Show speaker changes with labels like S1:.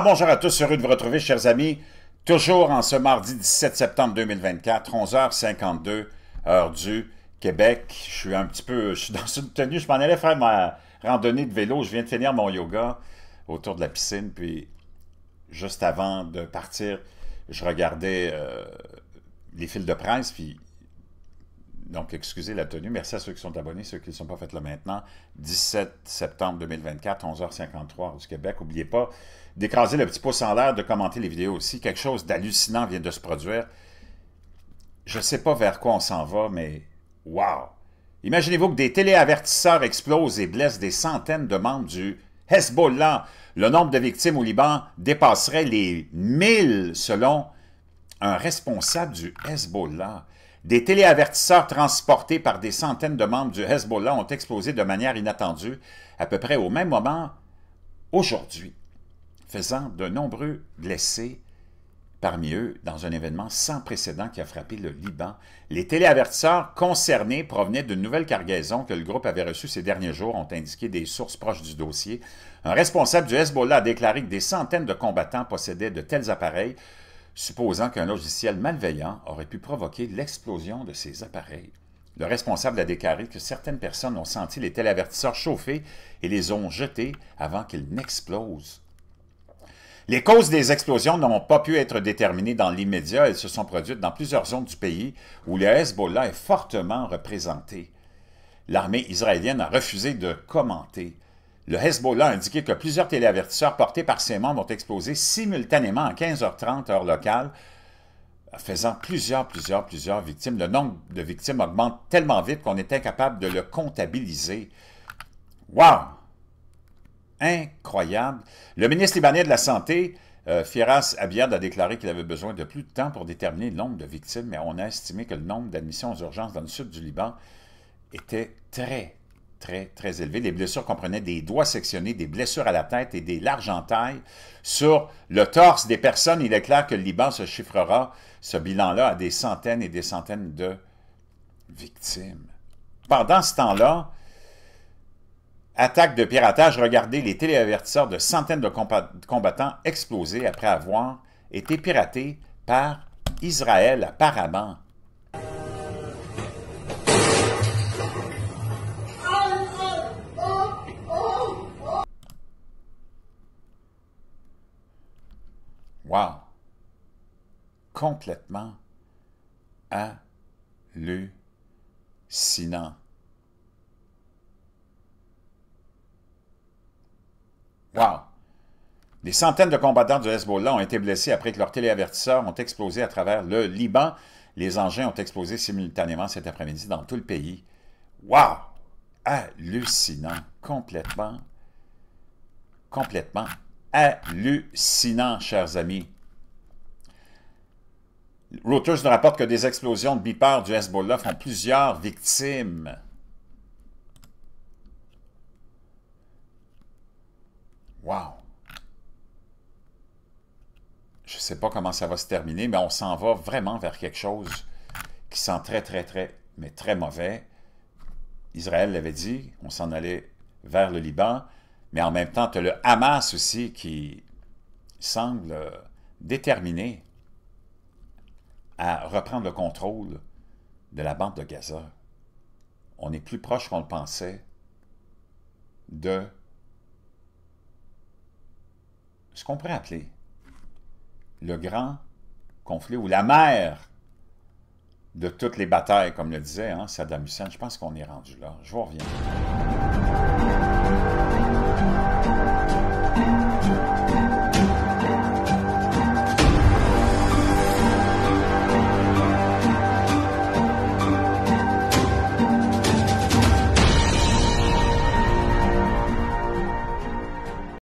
S1: bonjour à tous, heureux de vous retrouver, chers amis. Toujours en ce mardi 17 septembre 2024, 11h52, heure du Québec. Je suis un petit peu, je suis dans une tenue, je m'en allais faire ma randonnée de vélo. Je viens de finir mon yoga autour de la piscine, puis juste avant de partir, je regardais euh, les fils de presse, puis donc, excusez la tenue. Merci à ceux qui sont abonnés, ceux qui ne sont pas faits là maintenant. 17 septembre 2024, 11h53 du Québec. N'oubliez pas d'écraser le petit pouce en l'air, de commenter les vidéos aussi. Quelque chose d'hallucinant vient de se produire. Je ne sais pas vers quoi on s'en va, mais wow! Imaginez-vous que des téléavertisseurs explosent et blessent des centaines de membres du Hezbollah. Le nombre de victimes au Liban dépasserait les 1000 selon un responsable du Hezbollah. Des téléavertisseurs transportés par des centaines de membres du Hezbollah ont explosé de manière inattendue à peu près au même moment aujourd'hui, faisant de nombreux blessés parmi eux dans un événement sans précédent qui a frappé le Liban. Les téléavertisseurs concernés provenaient d'une nouvelle cargaison que le groupe avait reçue ces derniers jours, ont indiqué des sources proches du dossier. Un responsable du Hezbollah a déclaré que des centaines de combattants possédaient de tels appareils, supposant qu'un logiciel malveillant aurait pu provoquer l'explosion de ces appareils. Le responsable a déclaré que certaines personnes ont senti les téléavertisseurs chauffer et les ont jetés avant qu'ils n'explosent. Les causes des explosions n'ont pas pu être déterminées dans l'immédiat. Elles se sont produites dans plusieurs zones du pays où le Hezbollah est fortement représenté. L'armée israélienne a refusé de commenter. Le Hezbollah a indiqué que plusieurs téléavertisseurs portés par ses membres ont explosé simultanément à 15h30 heure locale, faisant plusieurs, plusieurs, plusieurs victimes. Le nombre de victimes augmente tellement vite qu'on est incapable de le comptabiliser. Wow! Incroyable! Le ministre libanais de la Santé, euh, Firas Abiad, a déclaré qu'il avait besoin de plus de temps pour déterminer le nombre de victimes, mais on a estimé que le nombre d'admissions aux urgences dans le sud du Liban était très, très, élevé. Les blessures comprenaient des doigts sectionnés, des blessures à la tête et des larges entailles sur le torse des personnes. Il est clair que le Liban se chiffrera, ce bilan-là, à des centaines et des centaines de victimes. Pendant ce temps-là, attaque de piratage, regardez les téléavertisseurs de centaines de combattants explosés après avoir été piratés par Israël apparemment. wow, complètement hallucinant. Wow! Des centaines de combattants du Hezbollah ont été blessés après que leurs téléavertisseurs ont explosé à travers le Liban. Les engins ont explosé simultanément cet après-midi dans tout le pays. Wow! Hallucinant! Complètement, complètement hallucinant, chers amis. Reuters ne rapporte que des explosions de bipart du Hezbollah font plusieurs victimes. Wow! Je ne sais pas comment ça va se terminer, mais on s'en va vraiment vers quelque chose qui sent très, très, très, mais très mauvais. Israël l'avait dit, on s'en allait vers le Liban. Mais en même temps, tu as le Hamas aussi qui semble déterminé à reprendre le contrôle de la bande de Gaza. On est plus proche qu'on le pensait de ce qu'on pourrait appeler le grand conflit ou la mère de toutes les batailles, comme le disait hein, Saddam Hussein. Je pense qu'on est rendu là. Je vous reviens.